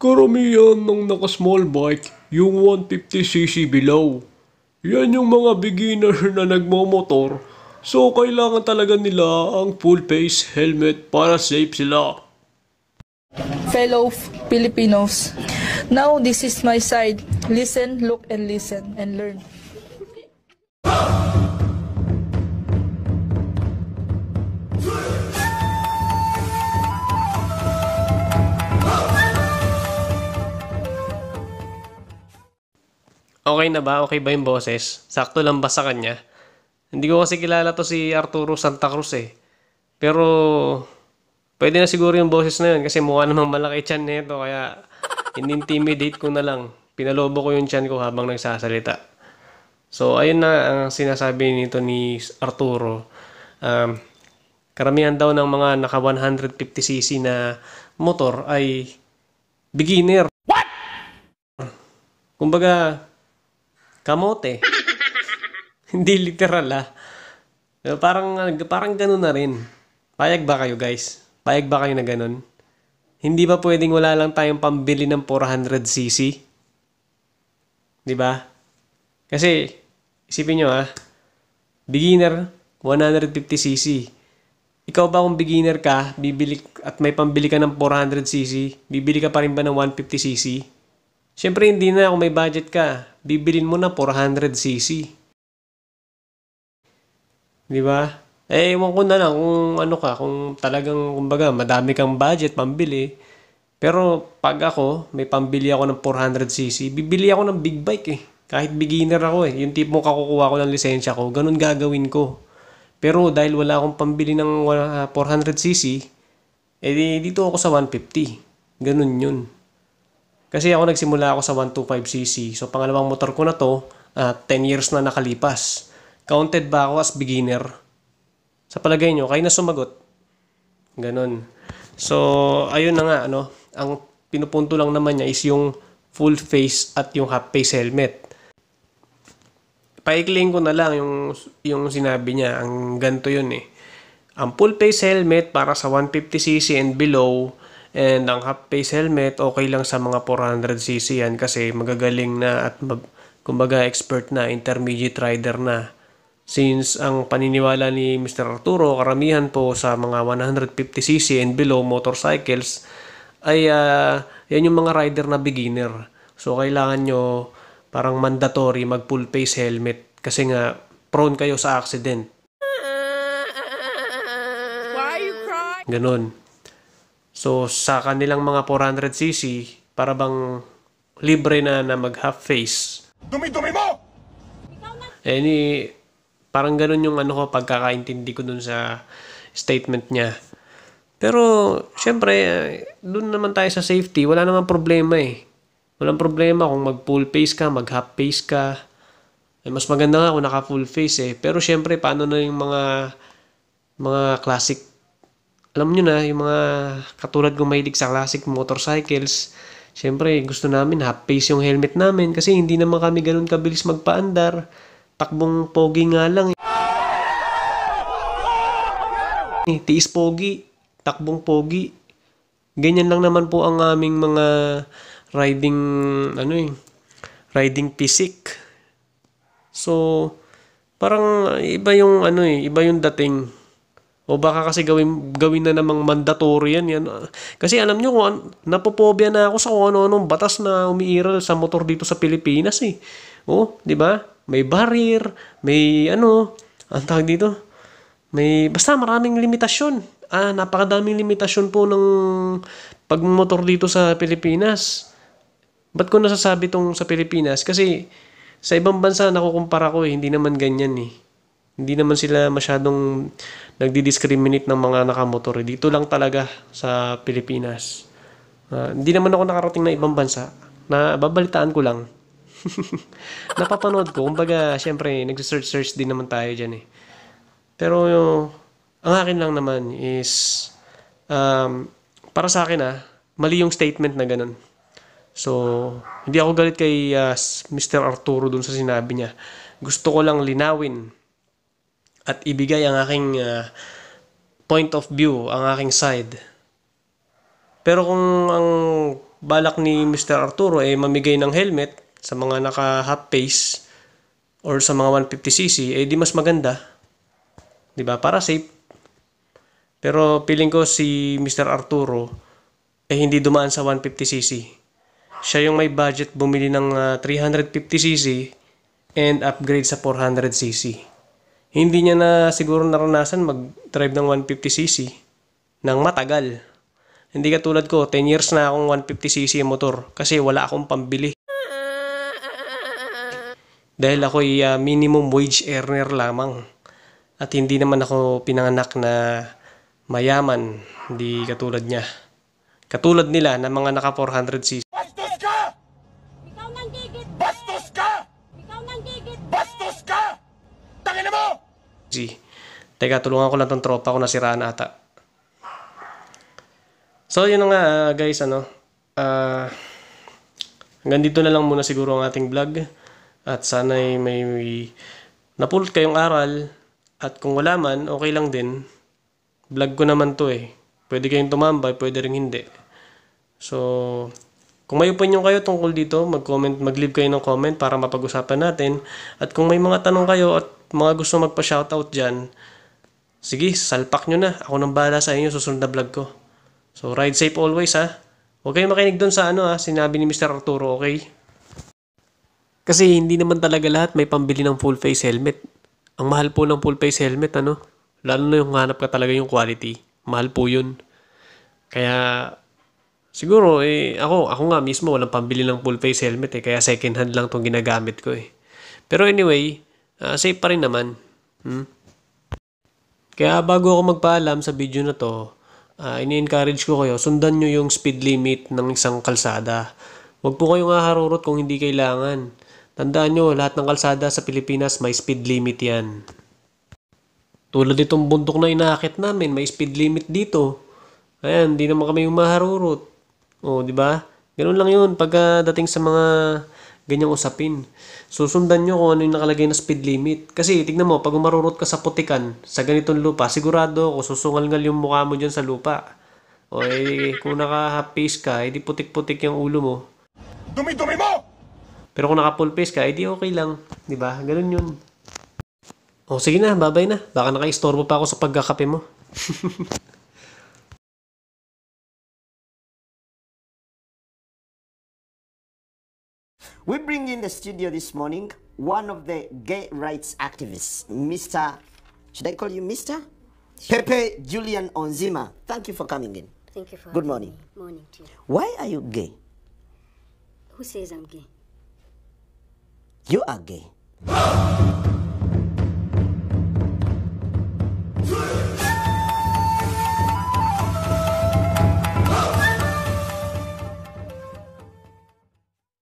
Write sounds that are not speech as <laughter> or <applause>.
Karamihan ng naka-small bike, yung 150cc below. Yan yung mga beginner na nagmo-motor so kailangan talaga nila ang full face helmet para safe sila. Fellow Filipinos, now this is my side. Listen, look, and listen, and learn. Okay na ba? Okay ba yung boses? Sakto lang ba sa kanya? Hindi ko kasi kilala to si Arturo Santa Cruz eh. Pero, pwede na siguro yung boses na yun kasi mukha namang malaki chan nito kaya inintimidate ko na lang. Pinalobo ko yung chan ko habang nagsasalita. So, ayun na ang sinasabi nito ni Arturo. Um, karamihan daw ng mga naka 150cc na motor ay beginner. What? Kumbaga, Kamote. <laughs> Hindi literal ah. Parang, parang ganun na rin. Payag ba kayo guys? Payag ba kayo na ganun? Hindi ba pwedeng wala lang tayong pambili ng 400cc? Di ba? Kasi, isipin nyo ha, ah. beginner, 150cc. Ikaw ba kung beginner ka, bibili at may pambili ka ng 400cc, bibili ka pa rin ba ng 150cc? Siyempre hindi na kung may budget ka, bibilin mo na 400cc. Di ba? Eh, ewan ko na lang kung ano ka, kung talagang, kumbaga, madami kang budget pambili. Pero pag ako, may pambili ako ng 400cc, bibili ako ng big bike eh. Kahit beginner ako eh. Yung tipong kakukuha ko ng lisensya ko, ganun gagawin ko. Pero dahil wala akong pambili ng 400cc, eh dito ako sa 150. Ganun yun. Kasi ako nagsimula ako sa 125cc. So pangalawang motor ko na to, uh, ah, 10 years na nakalipas. Counted ba ako as beginner? Sa palagay nyo, kayo na sumagot. Ganon. So, ayun na nga, ano, ang pinupunto lang naman niya is yung full face at yung half face helmet. Paikling ko na lang yung, yung sinabi niya, ang ganto yun eh. Ang full face helmet para sa 150cc and below And ang half-face helmet, okay lang sa mga 400cc yan kasi magagaling na at mag, kumbaga expert na, intermediate rider na. Since ang paniniwala ni Mr. Arturo, karamihan po sa mga 150cc and below motorcycles ay uh, yan yung mga rider na beginner. So kailangan nyo parang mandatory mag full face helmet kasi nga prone kayo sa accident. Ganon. So sa kanilang mga 400cc, para bang libre na na mag half face. Dumi-dumi mo! Eh ni parang ganun yung ano ko pagkakaintindi ko dun sa statement niya. Pero syempre, eh, dun naman tayo sa safety, wala naman problema eh. Walang problema kung mag full face ka, mag half face ka. Eh, mas maganda nga kung naka full face eh. Pero syempre, paano na yung mga mga classic alam nyo na, yung mga katulad kong mahilig sa classic motorcycles, syempre gusto namin half face yung helmet namin kasi hindi naman kami ganun kabilis magpaandar. Takbong pogi nga lang. Eh. eh, tiis pogi, takbong pogi. Ganyan lang naman po ang aming mga riding, ano eh, riding physique. So, parang iba yung ano eh, iba yung dating o baka kasi gawin, gawin na namang mandatory yan. yan. Kasi alam nyo, kung, napopobia na ako sa kung ano-anong batas na umiiral sa motor dito sa Pilipinas eh. O, di ba? May barrier, may ano, ang tawag dito? May, basta maraming limitasyon. Ah, napakadaming limitasyon po ng pagmotor dito sa Pilipinas. Ba't ko nasasabi tong sa Pilipinas? Kasi sa ibang bansa nakukumpara ko eh, hindi naman ganyan eh. Hindi naman sila masyadong nagdi-discriminate ng mga nakamotor. Eh, dito lang talaga sa Pilipinas. Uh, hindi naman ako nakarating na ibang bansa. Na babalitaan ko lang. <laughs> Napapanood ko. Kumbaga, syempre, nagsesearch-search din naman tayo dyan eh. Pero yung, ang akin lang naman is, um, para sa akin ah, mali yung statement na ganun. So, hindi ako galit kay uh, ah, Mr. Arturo dun sa sinabi niya. Gusto ko lang linawin at ibigay ang aking uh, point of view, ang aking side. Pero kung ang balak ni Mr. Arturo ay mamigay ng helmet sa mga naka half face or sa mga 150cc, eh di mas maganda. 'Di ba? Para safe. Pero feeling ko si Mr. Arturo eh hindi dumaan sa 150cc. Siya yung may budget bumili ng uh, ah, 350cc and upgrade sa 400cc hindi niya na siguro naranasan mag-drive ng 150cc ng matagal. Hindi katulad ko, 10 years na akong 150cc motor kasi wala akong pambili. Dahil ako ay uh, minimum wage earner lamang. At hindi naman ako pinanganak na mayaman, hindi katulad niya. Katulad nila na mga naka 400cc. Teka, tulungan ko lang tong tropa ko nasiraan ata. So, yun nga ah, guys, ano. Uh, hanggang dito na lang muna siguro ang ating vlog. At sana'y may, may napulot kayong aral. At kung wala man, okay lang din. Vlog ko naman to eh. Pwede kayong tumambay, pwede rin hindi. So, kung may opinion kayo tungkol dito, mag-comment, mag-leave kayo ng comment para mapag-usapan natin. At kung may mga tanong kayo at mga gusto magpa-shoutout dyan, Sige, salpak nyo na. Ako nang bahala sa inyo, susunod na vlog ko. So, ride safe always ha. Huwag kayong makinig doon sa ano ha, sinabi ni Mr. Arturo, okay? Kasi hindi naman talaga lahat may pambili ng full face helmet. Ang mahal po ng full face helmet, ano? Lalo na yung hanap ka talaga yung quality. Mahal po yun. Kaya, siguro, eh, ako, ako nga mismo, walang pambili ng full face helmet eh. Kaya second hand lang tong ginagamit ko eh. Pero anyway, uh, safe pa rin naman. Hmm? Kaya bago ako magpaalam sa video na to, uh, ini-encourage ko kayo, sundan nyo yung speed limit ng isang kalsada. Huwag po kayong aharurot kung hindi kailangan. Tandaan nyo, lahat ng kalsada sa Pilipinas may speed limit yan. Tulad itong bundok na inaakit namin, may speed limit dito. Ayan, hindi naman kami umaharurot. O, di ba? Ganun lang yun. Pagdating sa mga Ganyang usapin. Susundan nyo kung ano yung nakalagay na speed limit. Kasi tignan mo, pag marurot ka sa putikan, sa ganitong lupa, sigurado kung susungal-ngal yung mukha mo dyan sa lupa. O eh, kung naka-half-face ka, edi eh, putik-putik yung ulo mo. Dumi-dumi mo! Pero kung naka-full face ka, edi eh, okay lang. ba diba? Ganun yun. O sige na, babay na. Baka naka-istorbo pa ako sa pagkakape mo. <laughs> We bring in the studio this morning one of the gay rights activists, Mr. Should I call you Mr? Sure. Pepe Julian Onzima. Thank you for coming in. Thank you for Good morning. Me. Morning to you. Why are you gay? Who says I'm gay? You are gay.